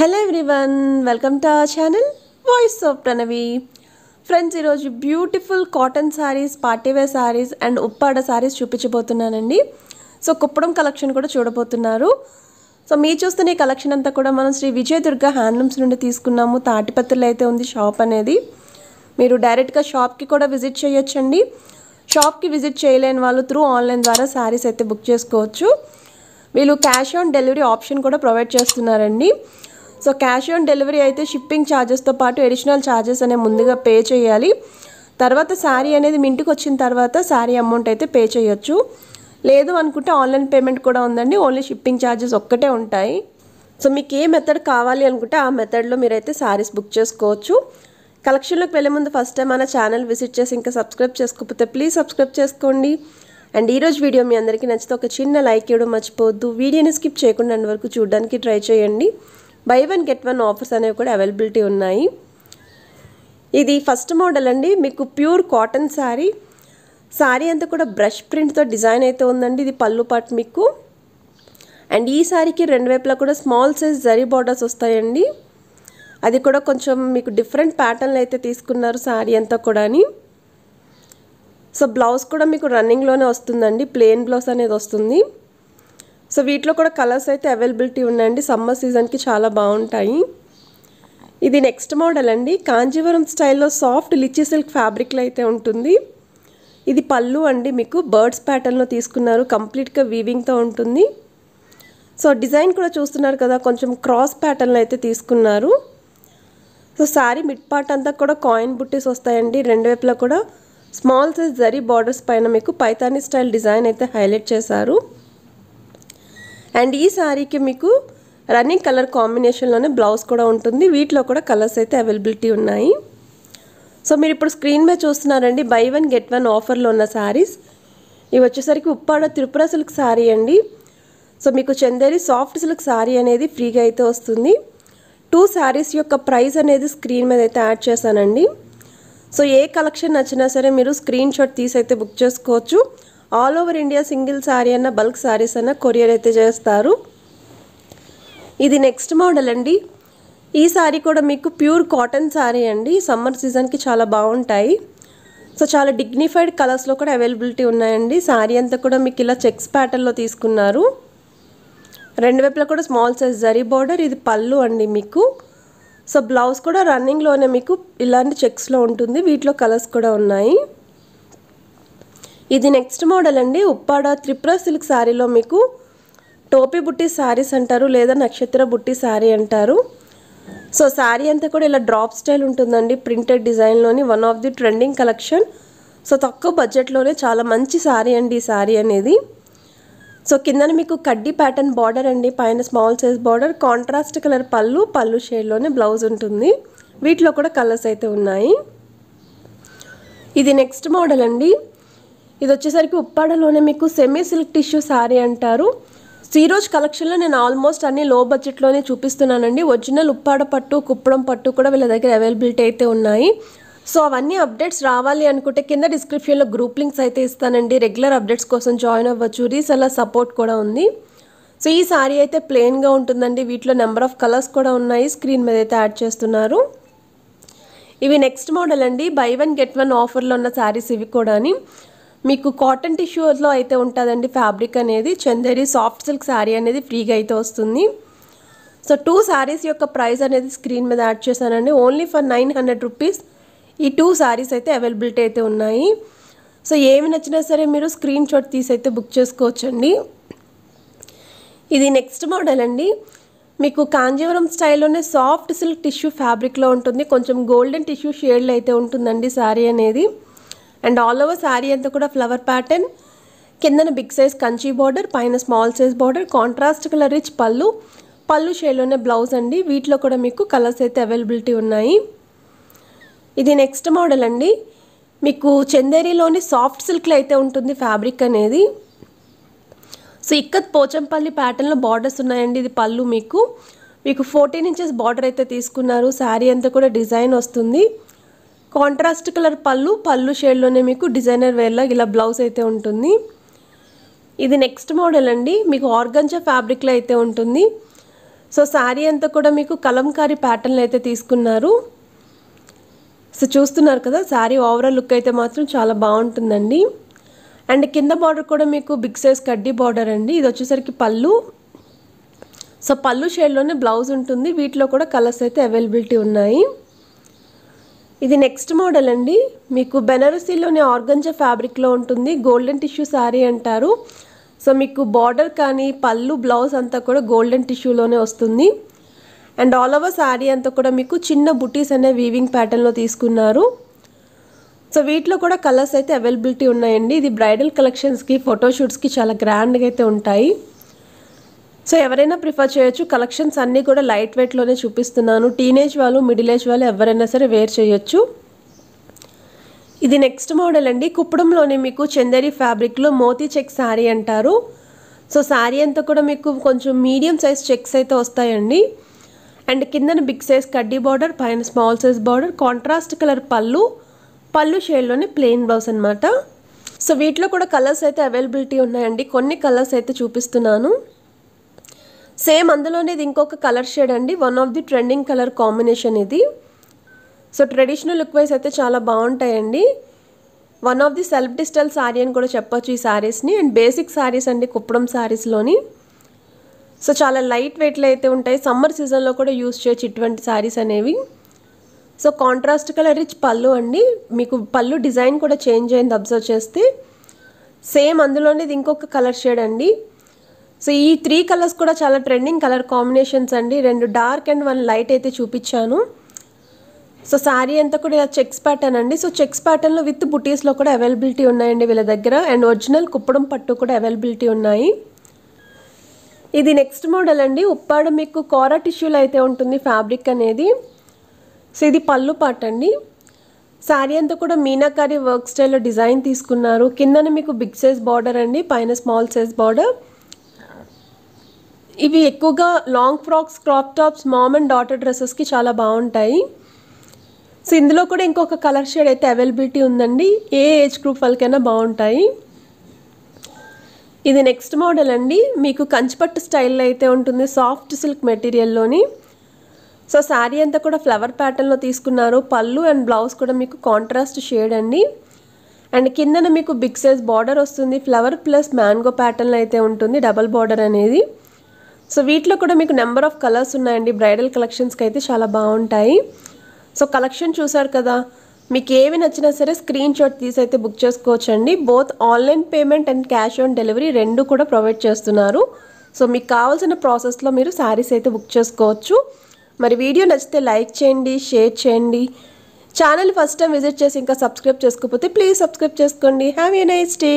hello everyone welcome to our channel voice of Pranavi friends ఈరోజు beautiful cotton saris party wear saris and Uppada saris చూపించబోతున్నానండి so Kuppadam collection కూడా చూడబోతున్నారు so మీరు చూస్తున్న ఈ కలెక్షన్ అంతా కూడా మనం శ్రీ విజయదుర్గ హ్యాండ్లూమ్స్ నుండి తీసుకున్నాము తాటిపత్రులు అయితే ఉంది షాప్ అనేది మీరు డైరెక్ట్గా షాప్కి కూడా విజిట్ చేయొచ్చండి షాప్కి విజిట్ చేయలేని వాళ్ళు త్రూ ఆన్లైన్ ద్వారా శారీస్ అయితే బుక్ చేసుకోవచ్చు వీళ్ళు క్యాష్ ఆన్ డెలివరీ ఆప్షన్ కూడా ప్రొవైడ్ చేస్తున్నారండి సో క్యాష్ ఆన్ డెలివరీ అయితే షిప్పింగ్ ఛార్జెస్తో పాటు అడిషనల్ ఛార్జెస్ అనే ముందుగా పే చేయాలి తర్వాత శారీ అనేది మీ ఇంటికి వచ్చిన తర్వాత శారీ అమౌంట్ అయితే పే చేయొచ్చు లేదు అనుకుంటే ఆన్లైన్ పేమెంట్ కూడా ఉందండి ఓన్లీ షిప్పింగ్ ఛార్జెస్ ఒక్కటే ఉంటాయి సో మీకు ఏ మెథడ్ కావాలి అనుకుంటే ఆ మెథడ్లో మీరైతే శారీస్ బుక్ చేసుకోవచ్చు కలెక్షన్లోకి వెళ్ళే ముందు ఫస్ట్ టైం మన ఛానల్ విజిట్ చేసి ఇంకా సబ్స్క్రైబ్ చేసుకోకపోతే ప్లీజ్ సబ్స్క్రైబ్ చేసుకోండి అండ్ ఈరోజు వీడియో మీ అందరికీ నచ్చితే ఒక చిన్న లైక్ ఇవ్వడం మర్చిపోవద్దు వీడియోని స్కిప్ చేయకుండా వరకు చూడడానికి ట్రై చేయండి buy one get one offers అనేవి కూడా అవైలబిలిటీ ఉన్నాయి ఇది ఫస్ట్ మోడల్ అండి మీకు ప్యూర్ కాటన్ శారీ శారీ అంతా కూడా బ్రష్ ప్రింట్తో డిజైన్ అయితే ఉందండి ఇది పళ్ళు పాటు మీకు అండ్ ఈ శారీకి రెండు వైపులా కూడా స్మాల్ సైజ్ జరీ బార్డర్స్ వస్తాయండి అది కూడా కొంచెం మీకు డిఫరెంట్ ప్యాటర్న్లు అయితే తీసుకున్నారు శారీ అంతా కూడాని సో బ్లౌజ్ కూడా మీకు రన్నింగ్లోనే వస్తుందండి ప్లెయిన్ బ్లౌజ్ అనేది వస్తుంది సో వీటిలో కూడా కలర్స్ అయితే అవైలబిలిటీ ఉన్నాయండి సమ్మర్ సీజన్కి చాలా బాగుంటాయి ఇది నెక్స్ట్ మోడల్ అండి కాంజీవరం స్టైల్లో సాఫ్ట్ లిచ్చి సిల్క్ ఫ్యాబ్రిక్లో అయితే ఉంటుంది ఇది పళ్ళు అండి మీకు బర్డ్స్ ప్యాటర్న్లో తీసుకున్నారు కంప్లీట్గా వీవింగ్తో ఉంటుంది సో డిజైన్ కూడా చూస్తున్నారు కదా కొంచెం క్రాస్ ప్యాటర్న్లో అయితే తీసుకున్నారు సో శారీ మిడ్ పార్ట్ అంతా కూడా కాయిన్ బుట్టీస్ వస్తాయండి రెండు వైపులా కూడా స్మాల్ సైజ్ జరీ బార్డర్స్ పైన మీకు పైతాని స్టైల్ డిజైన్ అయితే హైలైట్ చేశారు అండ్ ఈ శారీకి మీకు రన్నింగ్ కలర్ కాంబినేషన్లోనే బ్లౌజ్ కూడా ఉంటుంది వీటిలో కూడా కలర్స్ అయితే అవైలబిలిటీ ఉన్నాయి సో మీరు ఇప్పుడు స్క్రీన్ మీద చూస్తున్నారండి బై వన్ గెట్ వన్ ఆఫర్లో ఉన్న శారీస్ ఇవి వచ్చేసరికి ఉప్పాడ త్రిపుర సిల్క్ శారీ అండి సో మీకు చందేరి సాఫ్ట్ సిల్క్ శారీ అనేది ఫ్రీగా అయితే వస్తుంది టూ శారీస్ యొక్క ప్రైస్ అనేది స్క్రీన్ మీద అయితే యాడ్ చేశానండి సో ఏ కలెక్షన్ నచ్చినా సరే మీరు స్క్రీన్ షాట్ తీసి అయితే బుక్ చేసుకోవచ్చు all over India single sari అన్న బల్క్ శారీస్ అన్న కొరియర్ అయితే చేస్తారు ఇది నెక్స్ట్ మోడల్ అండి ఈ శారీ కూడా మీకు ప్యూర్ కాటన్ శారీ అండి సమ్మర్ సీజన్కి చాలా బాగుంటాయి సో చాలా డిగ్నిఫైడ్ కలర్స్లో కూడా అవైలబిలిటీ ఉన్నాయండి శారీ అంతా కూడా మీకు ఇలా చెక్స్ ప్యాటర్న్లో తీసుకున్నారు రెండు వైపులో కూడా స్మాల్ సైజ్ జరీ బార్డర్ ఇది పళ్ళు అండి మీకు సో బ్లౌజ్ కూడా రన్నింగ్లోనే మీకు ఇలాంటి చెక్స్లో ఉంటుంది వీటిలో కలర్స్ కూడా ఉన్నాయి ఇది నెక్స్ట్ మోడల్ అండి ఉప్పాడ త్రిపుర సిల్క్ శారీలో మీకు టోపీ బుట్టి శారీస్ అంటారు లేదా నక్షత్ర బుట్టి శారీ అంటారు సో శారీ అంతా కూడా ఇలా డ్రాప్ స్టైల్ ఉంటుందండి ప్రింటెడ్ డిజైన్లోని one of the trending collection so తక్కువ బడ్జెట్లోనే చాలా మంచి శారీ అండి ఈ శారీ అనేది సో కిందన మీకు కడ్డీ ప్యాటర్న్ బార్డర్ అండి పైన small size border contrast colour పళ్ళు పళ్ళు షేడ్లోనే బ్లౌజ్ ఉంటుంది వీటిలో కూడా కలర్స్ అయితే ఉన్నాయి ఇది నెక్స్ట్ మోడల్ అండి ఇది వచ్చేసరికి ఉప్పాడలోనే మీకు సెమీ సిల్క్ టిష్యూ శారీ అంటారు ఈరోజు కలెక్షన్లో నేను ఆల్మోస్ట్ అన్ని లో బడ్జెట్లోనే చూపిస్తున్నానండి ఒరిజినల్ ఉప్పాడ పట్టు కుప్పడం పట్టు కూడా వీళ్ళ దగ్గర అవైలబిలిటీ అయితే ఉన్నాయి సో అవన్నీ అప్డేట్స్ రావాలి అనుకుంటే కింద డిస్క్రిప్షన్లో గ్రూప్ లింక్స్ అయితే ఇస్తానండి రెగ్యులర్ అప్డేట్స్ కోసం జాయిన్ అవ్వచ్చు రీస్ అలా సపోర్ట్ కూడా ఉంది సో ఈ సారీ అయితే ప్లెయిన్గా ఉంటుందండి వీటిలో నెంబర్ ఆఫ్ కలర్స్ కూడా ఉన్నాయి స్క్రీన్ మీద అయితే యాడ్ చేస్తున్నారు ఇవి నెక్స్ట్ మోడల్ అండి బై వన్ గెట్ వన్ ఆఫర్లో ఉన్న శారీస్ ఇవి అని మీకు కాటన్ టిష్యూలో అయితే ఉంటుందండి ఫ్యాబ్రిక్ అనేది చందేరి సాఫ్ట్ సిల్క్ శారీ అనేది ఫ్రీగా అయితే వస్తుంది సో టూ శారీస్ యొక్క ప్రైస్ అనేది స్క్రీన్ మీద యాడ్ చేశానండి only for nine hundred rupees ఈ టూ శారీస్ అయితే అవైలబిలిటీ అయితే ఉన్నాయి సో ఏమి నచ్చినా సరే మీరు స్క్రీన్ షాట్ తీసి అయితే బుక్ చేసుకోవచ్చండి ఇది నెక్స్ట్ మోడల్ అండి మీకు కాంజీవరం స్టైల్లోనే సాఫ్ట్ సిల్క్ టిష్యూ ఫ్యాబ్రిక్లో ఉంటుంది కొంచెం గోల్డెన్ టిష్యూ షేడ్లో అయితే ఉంటుందండి శారీ అనేది అండ్ ఆల్ ఓవర్ శారీ అంతా కూడా ఫ్లవర్ ప్యాటర్న్ కిందన బిగ్ సైజ్ కంచి బార్డర్ పైన small size border contrast colour rich పళ్ళు పళ్ళు షేడ్లోనే బ్లౌజ్ అండి వీటిలో కూడా మీకు కలర్స్ అయితే అవైలబిలిటీ ఉన్నాయి ఇది నెక్స్ట్ మోడల్ అండి మీకు చందేరిలోని సాఫ్ట్ సిల్క్లో అయితే ఉంటుంది ఫ్యాబ్రిక్ అనేది సో ఇక్కత్ పోచంపల్లి ప్యాటర్న్లో బార్డర్స్ ఉన్నాయండి ఇది పళ్ళు మీకు మీకు ఫోర్టీన్ ఇంచెస్ బార్డర్ అయితే తీసుకున్నారు శారీ అంతా కూడా డిజైన్ వస్తుంది కాంట్రాస్ట్ కలర్ పళ్ళు పళ్ళు షేడ్లోనే మీకు డిజైనర్ వేర్లా ఇలా బ్లౌజ్ అయితే ఉంటుంది ఇది నెక్స్ట్ మోడల్ అండి మీకు ఆర్గంజా ఫ్యాబ్రిక్లో అయితే ఉంటుంది సో శారీ అంతా కూడా మీకు కలంకారీ ప్యాటర్న్లు అయితే తీసుకున్నారు సో చూస్తున్నారు కదా శారీ ఓవరాల్ లుక్ అయితే మాత్రం చాలా బాగుంటుందండి అండ్ కింద బార్డర్ కూడా మీకు బిగ్ సైజ్ కడ్డీ బార్డర్ అండి ఇది వచ్చేసరికి పళ్ళు సో పళ్ళు షేడ్లోనే బ్లౌజ్ ఉంటుంది వీటిలో కూడా కలర్స్ అయితే అవైలబిలిటీ ఉన్నాయి ఇది నెక్స్ట్ మోడల్ అండి మీకు బెనారసీలోని ఆర్గంజా ఫ్యాబ్రిక్లో ఉంటుంది గోల్డెన్ టిష్యూ శారీ అంటారు సో మీకు బార్డర్ కానీ పళ్ళు బ్లౌజ్ అంతా కూడా గోల్డెన్ టిష్యూలోనే వస్తుంది అండ్ ఆల్ ఓవర్ శారీ అంతా కూడా మీకు చిన్న బుటీస్ అనే వీవింగ్ ప్యాటర్న్లో తీసుకున్నారు సో వీటిలో కూడా కలర్స్ అయితే అవైలబిలిటీ ఉన్నాయండి ఇది బ్రైడల్ కలెక్షన్స్కి ఫోటోషూట్స్కి చాలా గ్రాండ్గా అయితే ఉంటాయి సో ఎవరైనా ప్రిఫర్ చేయొచ్చు కలెక్షన్స్ అన్నీ కూడా లైట్ వెయిట్లోనే చూపిస్తున్నాను టీనేజ్ వాళ్ళు మిడిల్ ఏజ్ వాళ్ళు ఎవరైనా సరే వేర్ చేయొచ్చు ఇది నెక్స్ట్ మోడల్ అండి కుప్పడంలోనే మీకు చందేరి ఫ్యాబ్రిక్లో మోతీ చెక్ శారీ అంటారు సో శారీ అంతా కూడా మీకు కొంచెం మీడియం సైజ్ చెక్స్ అయితే వస్తాయండి అండ్ కిందన బిగ్ సైజ్ కడ్డీ బార్డర్ పైన small size border contrast colour పళ్ళు పళ్ళు షేడ్లోనే ప్లెయిన్ బ్లౌజ్ అనమాట సో వీటిలో కూడా కలర్స్ అయితే అవైలబిలిటీ ఉన్నాయండి కొన్ని కలర్స్ అయితే చూపిస్తున్నాను సేమ్ అందులోనే ఇది ఇంకొక కలర్ షేడ్ అండి one of the trending colour combination ఇది సో ట్రెడిషనల్ లుక్ వైజ్ అయితే చాలా బాగుంటాయండి one of the self digital sari అని కూడా చెప్పొచ్చు ఈ శారీస్ని అండ్ బేసిక్ శారీస్ అండి కుప్పడం శారీస్లోని సో చాలా లైట్ వెయిట్లో అయితే ఉంటాయి సమ్మర్ సీజన్లో కూడా యూస్ చేయొచ్చు ఇటువంటి శారీస్ అనేవి సో కాంట్రాస్ట్ కలర్ రిచ్ పళ్ళు అండి మీకు పళ్ళు డిజైన్ కూడా చేంజ్ అయింది అబ్జర్వ్ చేస్తే సేమ్ అందులోనేది ఇంకొక కలర్ షేడ్ అండి సో ఈ త్రీ కలర్స్ కూడా చాలా ట్రెండింగ్ కలర్ కాంబినేషన్స్ అండి రెండు డార్క్ అండ్ వన్ లైట్ అయితే చూపించాను సో శారీ అంతా కూడా ఇలా చెక్స్ ప్యాటర్న్ అండి సో చెక్స్ ప్యాటర్న్లో విత్ బుటీస్లో కూడా అవైలబిలిటీ ఉన్నాయండి వీళ్ళ దగ్గర అండ్ ఒరిజినల్ కుప్పడం పట్టు కూడా అవైలబిలిటీ ఉన్నాయి ఇది నెక్స్ట్ మోడల్ అండి ఉప్పాడ మీకు కోరా టిష్యూలు అయితే ఉంటుంది ఫ్యాబ్రిక్ అనేది సో ఇది పళ్ళు పాట అండి శారీ అంతా కూడా మీనాకారి వర్క్ స్టైల్లో డిజైన్ తీసుకున్నారు కిందన మీకు బిగ్ సైజ్ బార్డర్ అండి పైన స్మాల్ సైజ్ బార్డర్ ఇవి ఎక్కువగా long frocks crop tops mom and daughter డ్రెస్సెస్కి చాలా బాగుంటాయి సో ఇందులో కూడా ఇంకొక కలర్ షేడ్ అయితే అవైలబిలిటీ ఉందండి ఏ ఏజ్ గ్రూప్ వాళ్ళకైనా బాగుంటాయి ఇది నెక్స్ట్ మోడల్ అండి మీకు కంచిపట్టు స్టైల్లో అయితే ఉంటుంది సాఫ్ట్ సిల్క్ మెటీరియల్లోని సో శారీ అంతా కూడా ఫ్లవర్ ప్యాటర్న్లో తీసుకున్నారు పళ్ళు అండ్ బ్లౌజ్ కూడా మీకు కాంట్రాస్ట్ షేడ్ అండి అండ్ కిందన మీకు బిగ్ సైజ్ బార్డర్ వస్తుంది ఫ్లవర్ ప్లస్ మ్యాంగో ప్యాటర్న్లో అయితే ఉంటుంది డబల్ బార్డర్ అనేది సో వీటిలో కూడా మీకు నెంబర్ ఆఫ్ కలర్స్ ఉన్నాయండి బ్రైడల్ కలెక్షన్స్కి అయితే చాలా బాగుంటాయి సో కలెక్షన్ చూసారు కదా మీకు ఏవి నచ్చినా సరే స్క్రీన్ షాట్ తీసి అయితే బుక్ చేసుకోవచ్చండి both online payment and cash on delivery రెండు కూడా ప్రొవైడ్ చేస్తున్నారు సో మీకు కావాల్సిన ప్రాసెస్లో మీరు శారీస్ అయితే బుక్ చేసుకోవచ్చు మరి వీడియో నచ్చితే లైక్ చేయండి షేర్ చేయండి ఛానల్ ఫస్ట్ టైం విజిట్ చేసి ఇంకా సబ్స్క్రైబ్ చేసుకోకపోతే ప్లీజ్ సబ్స్క్రైబ్ చేసుకోండి హ్యావ్ ఏ నైస్ డే